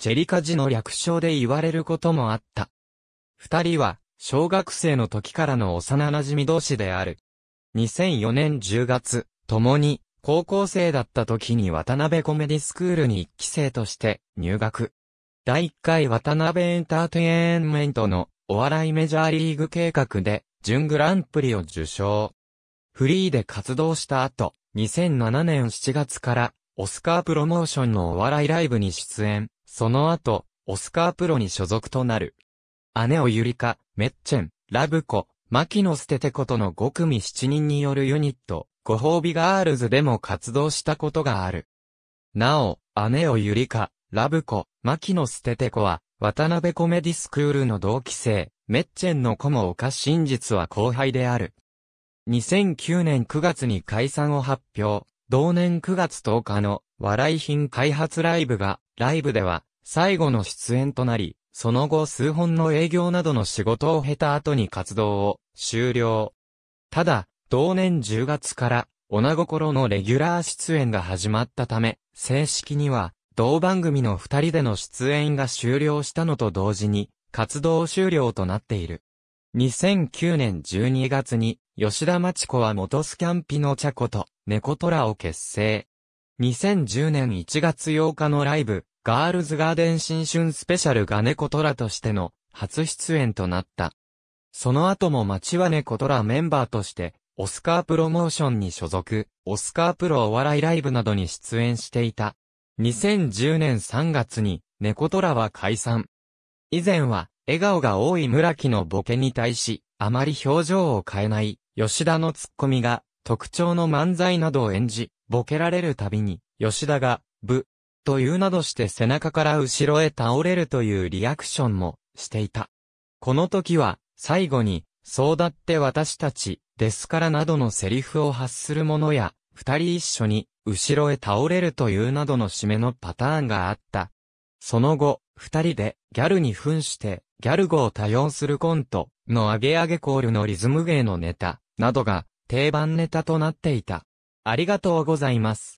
チェリカジの略称で言われることもあった。二人は、小学生の時からの幼馴染同士である。2004年10月、共に、高校生だった時に渡辺コメディスクールに一期生として入学。第1回渡辺エンターテインメントのお笑いメジャーリーグ計画で準グランプリを受賞。フリーで活動した後、2007年7月からオスカープロモーションのお笑いライブに出演。その後、オスカープロに所属となる。姉をゆりか、メッチェン、ラブコ、牧野捨ててことの5組7人によるユニット、ご褒美ガールズでも活動したことがある。なお、姉をゆりか、ラブコ、牧野捨ててコは、渡辺コメディスクールの同期生、メッチェンの子も岡真実は後輩である。2009年9月に解散を発表、同年9月10日の、笑い品開発ライブが、ライブでは、最後の出演となり、その後数本の営業などの仕事を経た後に活動を終了。ただ、同年10月から、女心のレギュラー出演が始まったため、正式には、同番組の二人での出演が終了したのと同時に、活動終了となっている。2009年12月に、吉田真知子は元スキャンピの茶子と、猫虎を結成。2010年1月8日のライブ、ガールズガーデン新春スペシャルが猫トラとしての初出演となった。その後も町は猫トラメンバーとして、オスカープロモーションに所属、オスカープロお笑いライブなどに出演していた。2010年3月に、猫トラは解散。以前は、笑顔が多い村木のボケに対し、あまり表情を変えない、吉田のツッコミが、特徴の漫才などを演じ、ボケられるたびに、吉田が、ぶ、というなどして背中から後ろへ倒れるというリアクションもしていた。この時は、最後に、そうだって私たち、ですからなどのセリフを発するものや、二人一緒に、後ろへ倒れるというなどの締めのパターンがあった。その後、二人で、ギャルに扮して、ギャル語を多用するコント、のアゲアゲコールのリズム芸のネタ、などが、定番ネタとなっていた。ありがとうございます。